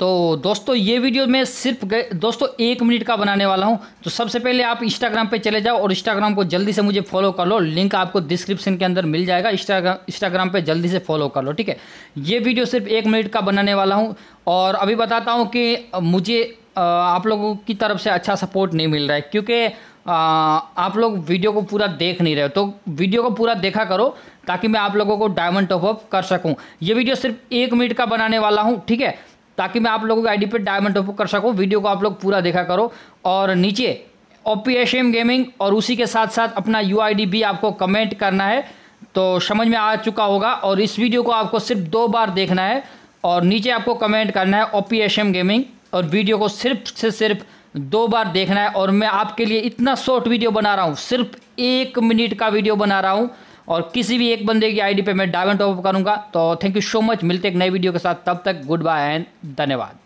तो दोस्तों ये वीडियो मैं सिर्फ दोस्तों एक मिनट का बनाने वाला हूँ तो सबसे पहले आप इंस्टाग्राम पे चले जाओ और इंस्टाग्राम को जल्दी से मुझे फॉलो कर लो लिंक आपको डिस्क्रिप्शन के अंदर मिल जाएगा इंस्टाग्राम इंस्टाग्राम पे जल्दी से फॉलो कर लो ठीक है ये वीडियो सिर्फ एक मिनट का बनाने वाला हूँ और अभी बताता हूँ कि मुझे आप लोगों की तरफ से अच्छा सपोर्ट नहीं मिल रहा है क्योंकि आप लोग वीडियो को पूरा देख नहीं रहे हो तो वीडियो को पूरा देखा करो ताकि मैं आप लोगों को डायमंड टॉपअप कर सकूँ ये वीडियो सिर्फ एक मिनट का बनाने वाला हूँ ठीक है ताकि मैं आप लोगों को आईडी पे डायमंड टॉपअप कर सकूँ वीडियो को आप लोग पूरा देखा करो और नीचे O P S M gaming और उसी के साथ साथ अपना यू आई डी भी आपको कमेंट करना है तो समझ में आ चुका होगा और इस वीडियो को आपको सिर्फ दो बार देखना है और नीचे आपको कमेंट करना है O P S M gaming और वीडियो को सिर्फ से सिर्फ दो बार देखना है और मैं आपके लिए इतना शॉर्ट वीडियो बना रहा हूँ सिर्फ एक मिनट का वीडियो बना रहा हूँ और किसी भी एक बंदे की आईडी पे मैं डायमंड टॉपअप करूंगा तो थैंक यू सो मच मिलते एक नई वीडियो के साथ तब तक गुड बाय एंड धन्यवाद